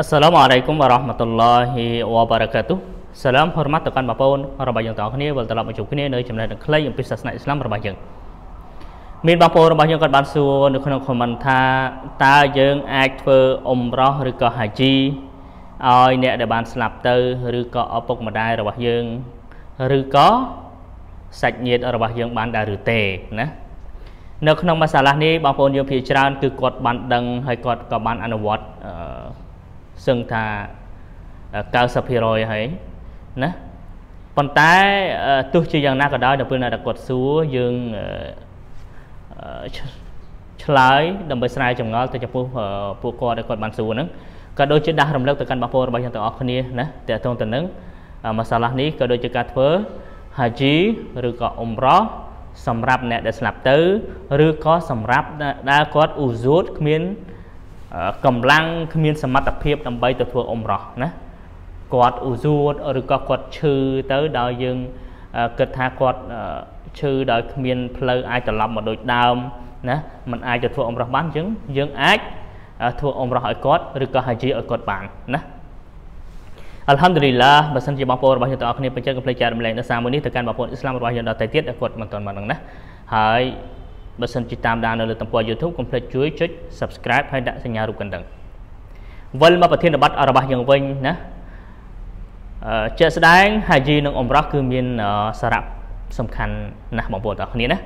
السلام عليكم ورحمة الله وبركاته សាឡាមហរម៉ាត់ទៅកាន់បងប្អូនរបស់យើងទាំងអស់គ្នាវិលត្រឡប់មកជួបគ្នានៅចំណេះដឹងខ្លីអំពីសាសនាអ៊ីស្លាមរបស់យើងមានបងប្អូនរបស់យើងគាត់បានសួរនៅក្នុង comment ថាតើយើងអាចធ្វើអ៊ុំរ៉ោះឬក៏ហាជីឲ្យអ្នកដែលបានស្លាប់ទៅឬក៏ឪពុកម្ដាយរបស់យើងឬក៏សាច់ញាតិរបស់យើង បានដែរឬទេណា នៅក្នុងមសាឡានេះបងប្អូនយើងភាគច្រើនគឺគាត់បានដឹងហើយគាត់ក៏បានអនុវត្តអឺសឹងថា90%ហើយណាប៉ុន្តែទោះជាយ៉ាងណាក៏ដោយនៅពេលណាគាត់សួរយើងឆ្លើយដើម្បីស្រាយចម្ងល់ទៅចំពោះពួកគាត់ដែលគាត់បានសួរហ្នឹងក៏ដូចជាដាស់រំលឹកទៅកាន់បងប្អូនរបស់យើងទាំងអស់គ្នាណាតើតងទៅនឹងមសាឡានេះក៏ដូចជាការធ្វើហាជីឬក៏អ៊ុំរ៉ោសម្រាប់អ្នកដែលស្លាប់ទៅឬក៏សម្រាប់ដែលគាត់អ៊ូសូតគ្មានកម្លាំងគ្មានសមត្ថភាពដើម្បីទៅធ្វើអ៊ុំរ៉ោះណាគាត់អ៊ូសួតឬក៏គាត់ឈឺទៅដល់យើងគិតថាគាត់ឈឺដោយគ្មាន ផ្លូវអាចត្រឡប់មកដូចដើមណាมันអាចទៅធ្វើអ៊ុំរ៉ោះបានអញ្ចឹងយើងអាចធ្វើអ៊ុំរ៉ោះឲ្យគាត់ឬក៏ហាជីឲ្យគាត់បានណាអัลฮัมឌុលីឡាបើសិនជាបងប្អូនរបស់យើងទាំងអស់គ្នាពេញចិត្តកុំភ្លេចចែករំលែកនៅសារមួយនេះទៅកាន់បងប្អូនអ៊ីស្លាមរបស់យើងដទៃទៀតដែលគាត់មិនទាន់បាននឹងណាហើយបើសិនជាតាមដាននៅលើទំព័រ YouTube កុំភ្លេចជួយចុច Subscribe ហើយដាក់សញ្ញារូបកណ្ដឹងវិលមកប្រធានបတ်របស់យើងវិញណាជាក់ស្ដែងហាជីនិងអមរោះគឺមានសារៈសំខាន់ណាស់បងប្អូនទាំងគ្នាណា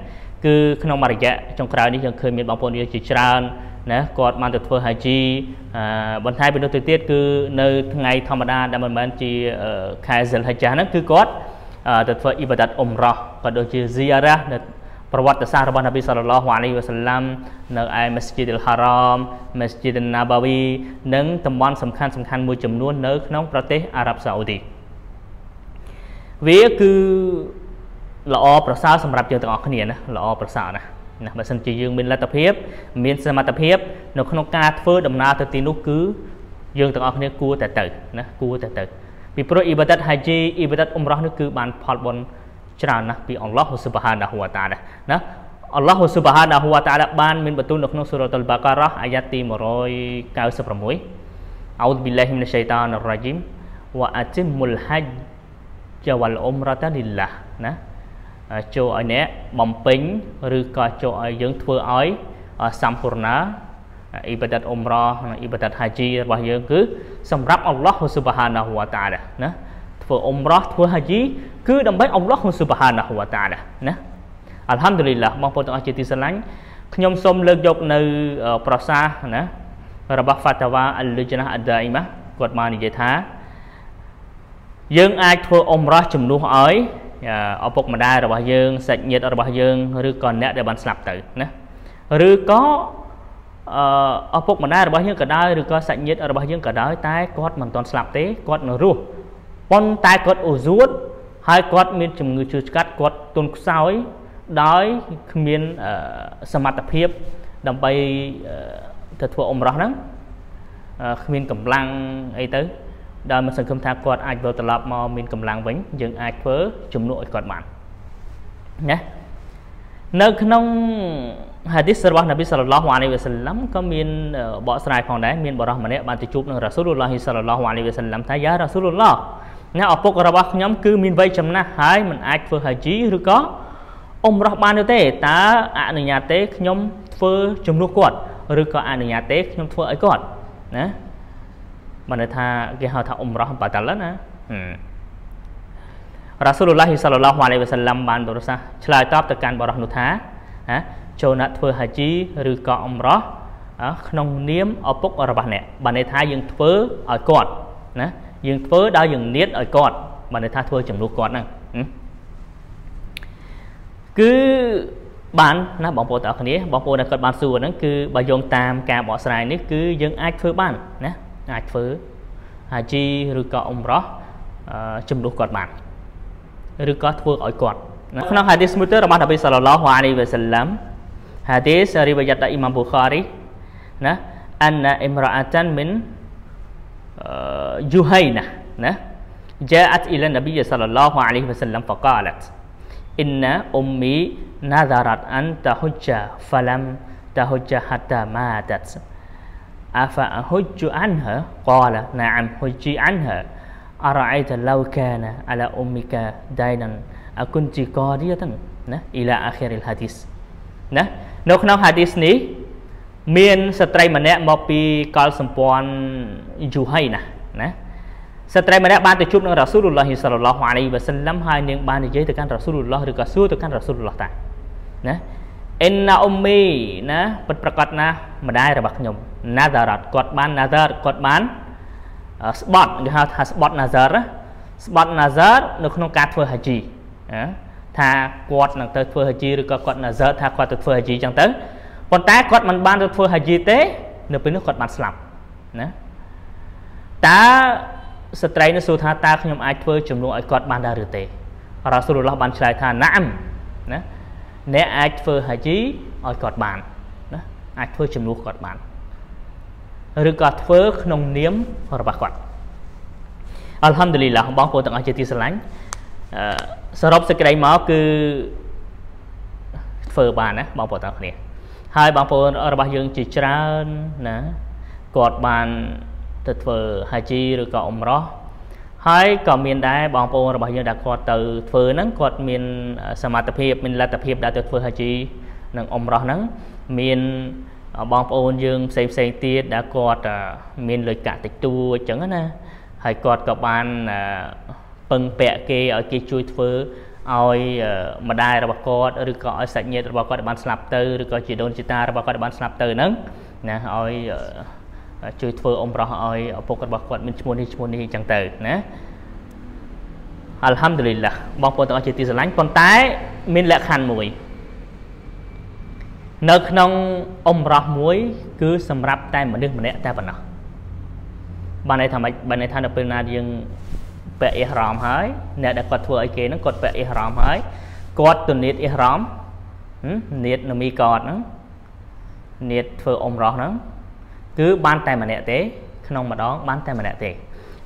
គឺក្នុងមួយរយៈចុងក្រោយនេះយើងឃើញមានបងប្អូនយើងជាច្រើនណាគាត់បានទៅធ្វើហាជីបន្ថែមពីនោះទៅទៀតគឺនៅថ្ងៃធម្មតាដែលមិនមែនជាខែសិលហិច្ចាហ្នឹងគឺគាត់ទៅធ្វើអ៊ីបាដាតអ៊ុំរ៉ោះក៏ដូចជា ziarah នៅប្រវត្តិសាស្ត្ររបស់នប៊ីសល្លឡោះអាឡៃវ៉ាសាឡាំនៅឯមស្ជីដអ៊ីលហារ៉មមស្ជីដណាបាវីនិងតំបន់សំខាន់សំខាន់មួយចំនួននៅ ក្នុងប្រទេសអារ៉ាប់សាអូឌីវាគឺល្អប្រសើរសម្រាប់យើងទាំងអស់គ្នាណាល្អប្រសើរណាណាបើសិនជាយើងមានលទ្ធភាពមាន សមត្ថភាពនៅក្នុងការធ្វើដំណើរទៅទីនោះគឺយើងទាំងអស់គ្នាគួរតែទៅណាគួរតែទៅពីព្រោះអ៊ីបាដិតហាជីអ៊ីបាដិតអ៊ុំរ៉ោះនេះគឺបានផលបុណ្យច្រើនណាស់ពីអល់ឡោះស៊ុបហានាហ៊ូវតាឡាណាអល់ឡោះស៊ុបហានាហ៊ូវតាឡាបានមានបន្ទូលនៅក្នុងសូរ៉ាតុលបាការ៉ាអាយ៉ាទី196អោឌប៊ីឡាហ៊ីមីនឆៃតានរ៉ាជីមវ៉ាអាទីមុលហាច់ជាវលអ៊ុមរ៉ាតានីឡាណាចូលឲ្យអ្នកបំពេញឬក៏ចូលឲ្យយើងធ្វើឲ្យសម្ពូរណាអ៊ីបាដាតអ៊ុមរ៉ានិងអ៊ីបាដាតហាជីរបស់យើងគឺសម្រាប់អល់ឡោះស៊ុបហានាហ៊ូវតាឡាណាធ្វើអ៊ុំរ៉ោះធ្វើហាជីគឺដើម្បីអល់ឡោះហ៊ុនស៊ុបហានវតាឡាណាអัลฮัมឌុលីឡាបងប្អូនទាំងអស់ជាទីស្រឡាញ់ខ្ញុំសូមលើកយកនៅប្រសាសន៍ណារបស់ Fatawa Al-Lujnah Ad-Daimah គាត់មកនិយាយថាយើងអាចធ្វើអ៊ុំរ៉ោះជំនួសឲ្យឪពុកម្ដាយរបស់យើងសាច់ញាតិរបស់យើងឬក៏អ្នកដែលបានស្លាប់ទៅណាឬក៏អឪពុកម្ដាយរបស់យើងក៏ដោយឬក៏សាច់ញាតិរបស់យើងក៏ដោយតែគាត់មិនទាន់ស្លាប់ទេគាត់នៅរស់ប៉ុន្តែគាត់អូសួតហើយគាត់មានជំងឺជឿឆ្កាត់គាត់ទន់ខ្សោយដោយគ្មានសមត្ថភាពដើម្បីទៅធ្វើអមរោះហ្នឹងគ្មានកម្លាំងអីទៅដោយមិនសង្ឃឹមថាគាត់អាចវិលត្រឡប់មកមានកម្លាំងវិញយើងអាចធ្វើជំនួសឲ្យគាត់បានណានៅក្នុងហាឌីសរបស់នប៊ីសាឡឡោះអាឡៃវ៉ាសាឡាំក៏មានបកស្រាយផងដែរមានបរិះម្នាក់បានទៅជួបនឹងរ៉ាស៊ូលឡោះសាឡឡោះអាឡៃវ៉ាសាឡាំថាយ៉ារ៉ាស៊ូលឡោះណាឪពុករបស់ខ្ញុំគឺមានវ័យចំណាស់ហើយមិនអាចធ្វើហាជីឬក៏អ៊ំរស់បានទេតើអនុញ្ញាតទេខ្ញុំធ្វើជំនួសគាត់ឬក៏អនុញ្ញាតទេខ្ញុំធ្វើឲ្យគាត់ណាមិនន័យថាគេហៅថាអ៊ំរស់បាតាលណារ៉ាស៊ូលឡាហ៊ីសាឡឡោះអាឡៃវ៉ាសាឡាំបានប្រសាសន៍ឆ្លើយតបទៅកាន់បរិះនោះថាណាចូលណាត់ធ្វើហាជីឬក៏អ៊ំរស់ក្នុងនាមឪពុករបស់អ្នកបានន័យថាយើងធ្វើឲ្យគាត់ណាយើងធ្វើដោយយើងនៀតឲ្យគាត់បើន័យថាធ្វើចំនួនគាត់ហ្នឹងគឺបានណាបងប្អូនទាំងអស់គ្នាបងប្អូនដែលគាត់បានសួរហ្នឹងគឺបើយោងតាមការបកស្រាយនេះគឺយើងអាចធ្វើបានណាអាចធ្វើហាជីឬក៏អ៊ុំរ៉ោះជំនួសគាត់បានឬក៏ធ្វើឲ្យគាត់ក្នុងហាឌីសមួយទៀតរបស់នប៊ីសាឡឡោះអាលីវ៉ាសាឡាំហាឌីសរីវយ៉ាតអ៊ីម៉ាមប៊ូខារីណាអានណាអ៊ីមរ៉ាតានមិន جهينة جاءت إلى النبي صلى الله عليه وسلم فقالت إن أمي نذرت أن تهج فلم تهج حتى ماتت أفأهج عنها قال نعم حجي عنها أرأيت لو كان على أمك دينا أكنت قاضية إلى آخر الحديث ណានៅក្នុងហាឌីសនេះមាន ស្ត្រីម្នាក់មកពីកលសម្ព័ន្ធយូហៃណាណាស្ត្រីម្នាក់បានទៅជួបនឹងរ៉ាស៊ូលុលឡោះសល្លោះអាឡៃវ៉ាសិលឡាំហើយនាងបាននិយាយទៅកាន់រ៉ាស៊ូលុលឡោះឬក៏សួរទៅកាន់រ៉ាស៊ូលុលឡោះតាណាអិនណាអ៊ុំមីណាពិតប្រកបណាម្ដាយរបស់ខ្ញុំ ណាសារ៉ាត់គាត់បានណាសារគាត់បានស្បត់គេហៅថាស្បត់ណាសារស្បត់ណាសារនៅក្នុងការធ្វើហាជីណាថាគាត់នឹងទៅធ្វើហាជីឬក៏គាត់ណាសារថាគាត់ទៅធ្វើហាជីអញ្ចឹងទៅប៉ុន្តែគាត់មិនបានទៅធ្វើហាជីទេ នៅពេលនោះគាត់បានស្លាប់ណាតើស្ត្រីនោះសួរថាតើខ្ញុំអាចធ្វើជំនួសឲ្យគាត់បានដែរឬទេរ៉ាស៊ូលឡោះបានឆ្លើយថាណាមណាអ្នកអាចធ្វើហាជីឲ្យគាត់បានណាអាចធ្វើជំនួសគាត់បានឬក៏ធ្វើក្នុងនាមរបស់គាត់អัลฮัมឌុលីឡាបងប្អូនទាំងអស់ជាទីស្រឡាញ់សរុបសេចក្តីមកគឺធ្វើបានណាបងប្អូនទាំងគ្នាហើយបងប្អូនរបស់យើងជាច្រើនណាគាត់បានទៅធ្វើហាជីឬក៏អ៊ុំរ៉ោះហើយក៏មានដែរបងប្អូនរបស់យើងដែលគាត់ទៅធ្វើហ្នឹងគាត់មានសមត្ថភាពមានលទ្ធភាពដែលទៅធ្វើហាជីនិងអ៊ុំរ៉ោះហ្នឹងមានបងប្អូនយើងផ្សេងផ្សេងទៀតដែលគាត់មានលុយកាក់តិចតួចអញ្ចឹងណាហើយគាត់ក៏បានពឹងពាក់គេឲ្យគេជួយធ្វើឲ្យ ម្ដាយរបស់គាត់ឬក៏ឲ្យសាច់ញាតិរបស់គាត់បានស្លាប់ទៅឬក៏ជីដូនជីតារបស់គាត់បានស្លាប់ទៅហ្នឹងណាឲ្យជួយធ្វើអមរោះឲ្យឪពុករបស់គាត់មានឈ្មោះនេះឈ្មោះនេះអញ្ចឹងទៅណាអัลហាំឌុលីឡាបងប្អូនទាំងអស់ជាទីស្រឡាញ់ប៉ុន្តែ មានលក្ខខណ្ឌមួយនៅក្នុងអមរោះមួយ គឺសម្រាប់តែមនុស្សម្នាក់តែប៉ុណ្ណោះបានន័យថាម៉េចបានន័យថានៅពេលណាយើងពាក់អ៊ីហ្រាមហើយអ្នកដែលគាត់ធ្វើឲ្យគេហ្នឹងគាត់ពាក់អ៊ីហ្រាមហើយគាត់ទៅនៀតអ៊ីហ្រាមនៀតនៅមីកតហ្នឹងនៀតធ្វើអ៊ុំរ៉ោះហ្នឹងគឺបាន តែម្នាក់ទេ ក្នុងម្ដងបានតែម្នាក់ទេ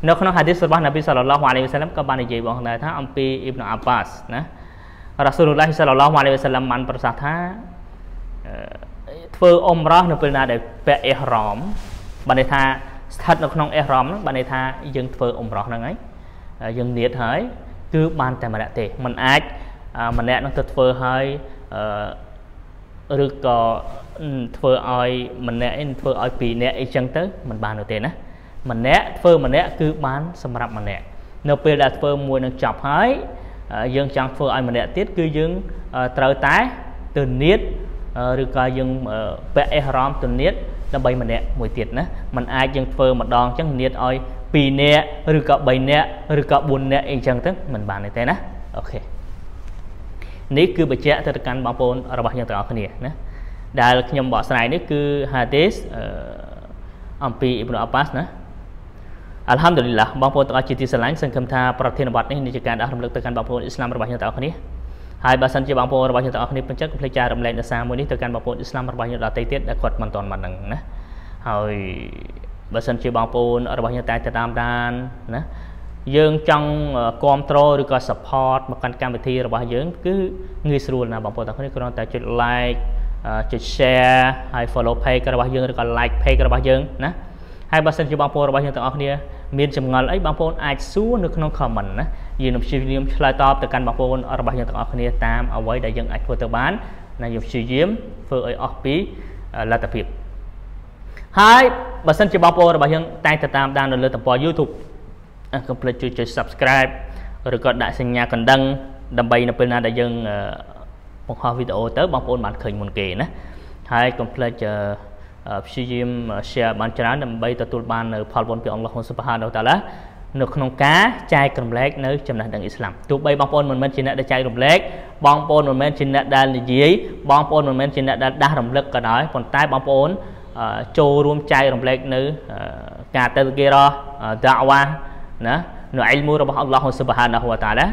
នៅក្នុងហាឌីសរបស់នប៊ីសាឡឡោះអាឡៃវ៉ាសាឡាំក៏បាននិយាយបងដែរថាអំពីអ៊ីប្នុអាប់បាសណារ៉ាស៊ូលឡោះសាឡឡោះអាឡៃវ៉ាសាឡាំបានប្រសាសន៍ថាធ្វើអ៊ុំរ៉ោះនៅពេលណាដែលពាក់អ៊ីហ្រាមបានន័យថាស្ថិតនៅក្នុងអ៊ីហ្រាមហ្នឹងបានន័យថាយើងធ្វើអ៊ុំរ៉ោះហ្នឹងហើយយើងនៀតហើយ គឺបាន តែម្នាក់ទេมันអាចម្នាក់នោះទៅធ្វើហើយឬក៏ធ្វើឲ្យម្នាក់ឯងធ្វើឲ្យពីរនាក់អីចឹងទៅมันបាននោះទេណាម្នាក់ធ្វើម្នាក់គឺបានសម្រាប់ម្នាក់នៅពេលដែលធ្វើមួយនឹងចប់ហើយ យើងចង់ធ្វើឲ្យម្នាក់ទៀតគឺយើងត្រូវតែទៅនៀតឬក៏យើងពាក់អេហ្រ៉មទៅនៀតដើម្បី ម្នាក់មួយទៀតណាมันអាចយើងធ្វើម្ដងអញ្ចឹងនៀតឲ្យ2នាក់ឬក៏3នាក់ឬក៏4នាក់អីចឹងទៅมันបានទេណាអូខេនេះគឺបញ្ជាក់ទៅកាន់បងប្អូនរបស់យើងទាំងអស់គ្នាណាដែលខ្ញុំបកស្រាយនេះគឺ hadith អំពីអ៊ីប្នូអាប៉ាសណាអัลហាំឌុលីឡាបងប្អូនទាំងអស់ជាទីស្រឡាញ់សង្ឃឹមថាប្រធានបទនេះនឹងជាការដាស់រំលឹកទៅកាន់បងប្អូនអ៊ីស្លាមរបស់យើងទាំងអស់គ្នាហើយបើសិនជាបងប្អូនរបស់យើងទាំងអស់គ្នាពេញចិត្តកុំភ្លេចចែករំលែកដសារមួយនេះទៅកាន់បងប្អូនអ៊ីស្លាមរបស់យើងដទៃទៀតដែលគាត់មិនទាន់បានដឹងណាហើយបើសិនជាបងប្អូនរបស់យើងតែងតែតាមដានណាយើងចង់គ្រប់គ្រងឬក៏ support មកកាន់កម្មវិធីរបស់យើងគឺងាយស្រួលណាបងប្អូនទាំងអស់គ្នាគ្រាន់តែចុច like ចុច share ហើយ follow page របស់យើងឬក៏ like page របស់យើងណាហើយបើសិនជាបងប្អូនរបស់យើងទាំងអស់គ្នា មានចម្ងល់អីបងប្អូនអាចសួរនៅក្នុង comment ណាយើងនឹងព្យាយាមឆ្លើយតបទៅកាន់បងប្អូនរបស់យើងទាំងអស់គ្នាតាមអ្វីដែលយើងអាចធ្វើទៅបានណាយើងព្យាយាមធ្វើឲ្យអស់ពីលទ្ធភាពហើយបើសិនជាបងប្អូនរបស់យើងតែងតែតាមដាននៅលើទំព័រ YouTube កុំភ្លេចជួយចុច Subscribe ឬក៏ដាក់សញ្ញាកណ្ដឹងដើម្បីនៅពេលណាដែលយើងបង្ហោះវីដេអូទៅបងប្អូនបានឃើញមុនគេណាហើយកុំភ្លេចព្យាយាម share បានច្រើនដើម្បីទទួលបាននៅផលបុណ្យពីអល់ឡោះហ៊ុនសុបហានតាឡានៅក្នុងការចែករំលែកនៅចំណេះដឹងអ៊ីស្លាមទោះបីបងប្អូនមិនមែនជាអ្នកដែលចែករំលែកបងប្អូនមិនមែនជាអ្នកដែលនិយាយបងប្អូនមិនមែនជាអ្នកដែលដាស់រំលឹកក៏ដោយប៉ុន្តែបងប្អូនចូលរួមចែករំលែកនៅការតេគេរដាវ៉ាណានៅអ៊ីលមូរបស់អល់ឡោះស៊ុបហានាហ៊ូវតាឡា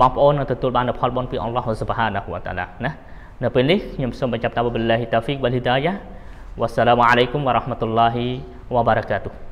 បងប្អូននឹងទទួលបាន ផលបុណ្យពីអល់ឡោះស៊ុបហានាហ៊ូវតាឡាណានៅពេលនេះខ្ញុំសូមបញ្ចប់តាប៊ីលឡាហ៊ីតាហ្វិកវលហ៊ីដាយ៉ាវ៉ាសឡាមអាឡៃគុំវ៉ារ៉ាហ្មាតុលឡាហ៊ីវ៉ាបារកាតុហ៍